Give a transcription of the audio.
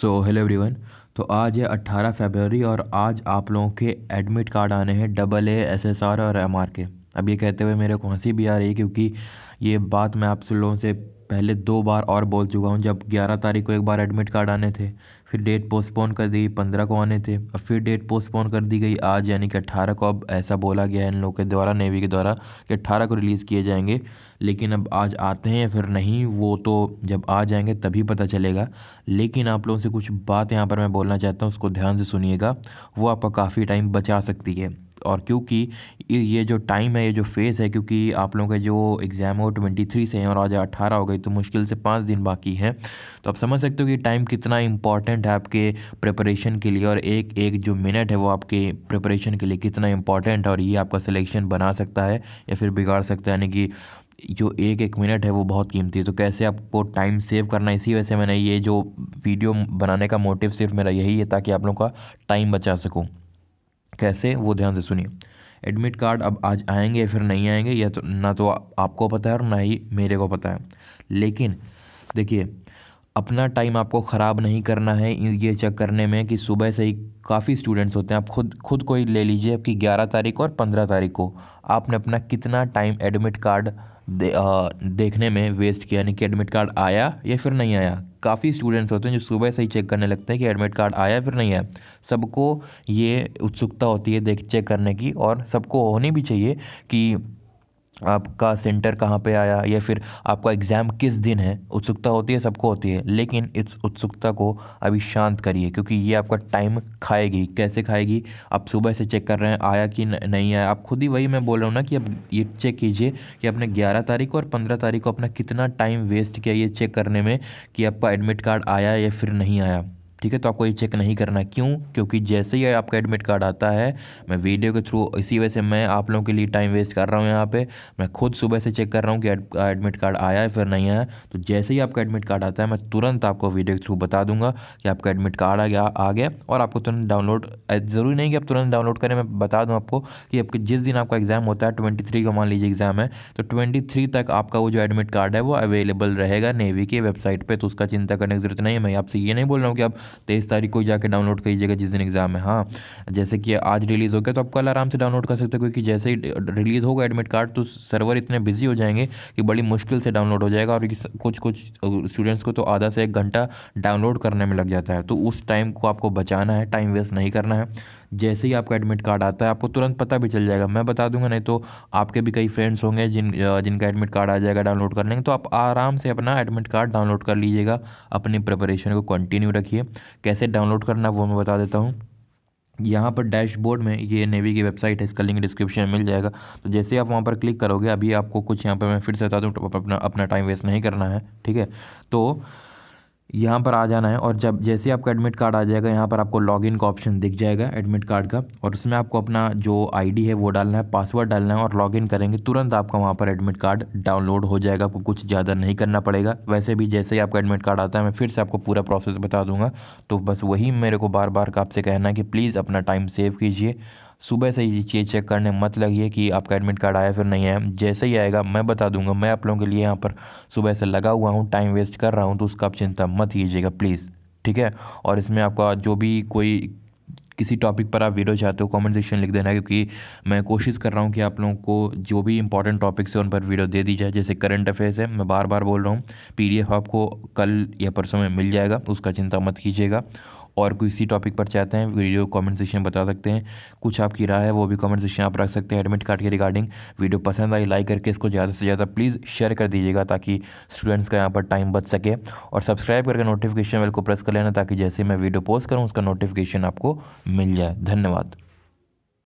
so hello everyone तो आज है 18 फरवरी और आज आप लोगों के एडमिट कार्ड आने हैं double A S S R और एम आर के अब ये कहते हुए मेरे को हंसी भी आ रही है क्योंकि ये बात मैं आप लोगों से पहले दो बार और बोल चुका हूँ जब 11 तारीख को एक बार एडमिट कार्ड आने थे फिर डेट पोस्टपोन कर दी गई पंद्रह को आने थे और फिर डेट पोस्टपोन कर दी गई आज यानी कि अट्ठारह को अब ऐसा बोला गया है इन लोगों के द्वारा नेवी के द्वारा कि अट्ठारह को रिलीज़ किए जाएंगे लेकिन अब आज आते हैं या फिर नहीं वो तो जब आ जाएंगे तभी पता चलेगा लेकिन आप लोगों से कुछ बात यहाँ पर मैं बोलना चाहता हूँ उसको ध्यान से सुनिएगा वो आपका काफ़ी टाइम बचा सकती है और क्योंकि ये जो टाइम है ये जो फेज़ है क्योंकि आप लोगों के जो एग्ज़ाम है वो ट्वेंटी थ्री से है और आज अट्ठारह हो गई तो मुश्किल से पाँच दिन बाकी हैं तो आप समझ सकते हो कि टाइम कितना इंपॉर्टेंट है आपके प्रिपरेशन के लिए और एक एक जो मिनट है वो आपके प्रिपरेशन के लिए कितना इंपॉर्टेंट है और ये आपका सिलेक्शन बना सकता है या फिर बिगाड़ सकता है यानी कि जो एक एक मिनट है वो बहुत कीमती है तो कैसे आपको टाइम सेव करना इसी वजह से मैंने ये जो वीडियो बनाने का मोटिव सिर्फ मेरा यही है ताकि आप लोगों का टाइम बचा सकूँ कैसे वो ध्यान से सुनिए एडमिट कार्ड अब आज आएंगे या फिर नहीं आएंगे या तो ना तो आपको पता है और ना ही मेरे को पता है लेकिन देखिए अपना टाइम आपको ख़राब नहीं करना है ये चेक करने में कि सुबह से ही काफ़ी स्टूडेंट्स होते हैं आप खुद खुद को ही ले लीजिए आपकी ग्यारह तारीख और पंद्रह तारीख को आपने अपना कितना टाइम एडमिट कार्ड दे, आ, देखने में वेस्ट किया यानी कि एडमिट कार्ड आया या फिर नहीं आया काफ़ी स्टूडेंट्स होते हैं जो सुबह से ही चेक करने लगते हैं कि एडमिट कार्ड आया फिर नहीं आया सबको ये उत्सुकता होती है देख चेक करने की और सबको होनी भी चाहिए कि आपका सेंटर कहाँ पे आया या फिर आपका एग्ज़ाम किस दिन है उत्सुकता होती है सबको होती है लेकिन इस उत्सुकता को अभी शांत करिए क्योंकि ये आपका टाइम खाएगी कैसे खाएगी आप सुबह से चेक कर रहे हैं आया कि नहीं आया आप खुद ही वही मैं बोल रहा हूँ ना कि आप ये चेक कीजिए कि आपने ग्यारह तारीख को और पंद्रह तारीख को अपना कितना टाइम वेस्ट किया ये चेक करने में कि आपका एडमिट कार्ड आया या फिर नहीं आया ठीक है तो आपको ये चेक नहीं करना क्यों क्योंकि जैसे ही आपका एडमिट कार्ड आता है मैं वीडियो के थ्रू इसी वजह से मैं आप लोगों के लिए टाइम वेस्ट कर रहा हूँ यहाँ पे मैं खुद सुबह से चेक कर रहा हूँ कि एडमिट कार्ड आया है फिर नहीं आया तो जैसे ही आपका एडमिट कार्ड आता है मैं तुरंत आपको वीडियो के थ्रू बता दूंगा कि आपका एडमिट कार्ड आ गया आ गया और आपको तुरंत डाउनलोड ज़रूरी नहीं कि आप तुरंत डाउनलोड करें मैं बता दूँ आपको कि आपके जिस दिन आपका एग्ज़ाम होता है ट्वेंटी थ्री का मान लीजिए एग्ज़ाम है तो ट्वेंटी थ्री तक आपका वो जो एडमिट कार्ड है वो अवेलेबल रहेगा नेवी की वेबसाइट पर तो उसका चिंता करने की जरूरत नहीं है मैं आपसे ये नहीं बोल रहा हूँ कि आप तेईस तारीख को जाकर डाउनलोड करिएगा जिस दिन एग्ज़ाम है हाँ जैसे कि आज रिलीज़ हो गया तो आप कल आराम से डाउनलोड कर सकते हो क्योंकि जैसे ही रिलीज़ होगा एडमिट कार्ड तो सर्वर इतने बिजी हो जाएंगे कि बड़ी मुश्किल से डाउनलोड हो जाएगा और कुछ कुछ स्टूडेंट्स को तो आधा से एक घंटा डाउनलोड करने में लग जाता है तो उस टाइम को आपको बचाना है टाइम वेस्ट नहीं करना है जैसे ही आपका एडमिट कार्ड आता है आपको तुरंत पता भी चल जाएगा मैं बता दूंगा नहीं तो आपके भी कई फ्रेंड्स होंगे जिन जिनका एडमिट कार्ड आ जाएगा डाउनलोड कर लेंगे तो आप आराम से अपना एडमिट कार्ड डाउनलोड कर लीजिएगा अपनी प्रिपरेशन को कंटिन्यू रखिए कैसे डाउनलोड करना वो मैं बता देता हूँ यहाँ पर डैशबोर्ड में ये नेवी की वेबसाइट है इसका लिंक डिस्क्रिप्शन में मिल जाएगा तो जैसे ही आप वहाँ पर क्लिक करोगे अभी आपको कुछ यहाँ पर मैं फिर से बता दूँ तो अपना अपना टाइम वेस्ट नहीं करना है ठीक है तो यहाँ पर आ जाना है और जब जैसे आपका एडमिट कार्ड आ जाएगा यहाँ पर आपको लॉगिन का ऑप्शन दिख जाएगा एडमिट कार्ड का और उसमें आपको अपना जो आईडी है वो डालना है पासवर्ड डालना है और लॉगिन करेंगे तुरंत आपका वहाँ पर एडमिट कार्ड डाउनलोड हो जाएगा आपको कुछ ज़्यादा नहीं करना पड़ेगा वैसे भी जैसे ही आपका एडमिट कार्ड आता है मैं फिर से आपको पूरा प्रोसेस बता दूंगा तो बस वही मेरे को बार बार आपसे कहना है कि प्लीज़ अपना टाइम सेव कीजिए सुबह से ही चीज़ चेक करने मत लगिए कि आपका एडमिट कार्ड आया फिर नहीं आया जैसे ही आएगा मैं बता दूंगा मैं आप लोगों के लिए यहाँ पर सुबह से लगा हुआ हूँ टाइम वेस्ट कर रहा हूँ तो उसका आप चिंता मत कीजिएगा प्लीज़ ठीक है और इसमें आपका जो भी कोई किसी टॉपिक पर आप वीडियो चाहते हो कमेंट सेक्शन लिख देना क्योंकि मैं कोशिश कर रहा हूँ कि आप लोगों को जो भी इंपॉर्टेंट टॉपिक्स है उन पर वीडियो दे दी जाए जैसे करंट अफेयर्स है मैं बार बार बोल रहा हूँ पीडीएफ आपको कल या परसों में मिल जाएगा उसका चिंता मत कीजिएगा और कोई इसी टॉपिक पर चाहते हैं वीडियो कमेंट सेक्शन में बता सकते हैं कुछ आपकी राय है वो भी कमेंट सेक्शन आप रख सकते हैं एडमिट कार्ड के रिगार्डिंग वीडियो पसंद आई लाइक करके इसको ज़्यादा से ज़्यादा प्लीज़ शेयर कर दीजिएगा ताकि स्टूडेंट्स का यहाँ पर टाइम बच सके और सब्सक्राइब करके नोटिफिकेशन बेल को प्रेस कर लेना ताकि जैसे मैं वीडियो पोस्ट करूँ उसका नोटिफिकेशन आपको मिल जाए धन्यवाद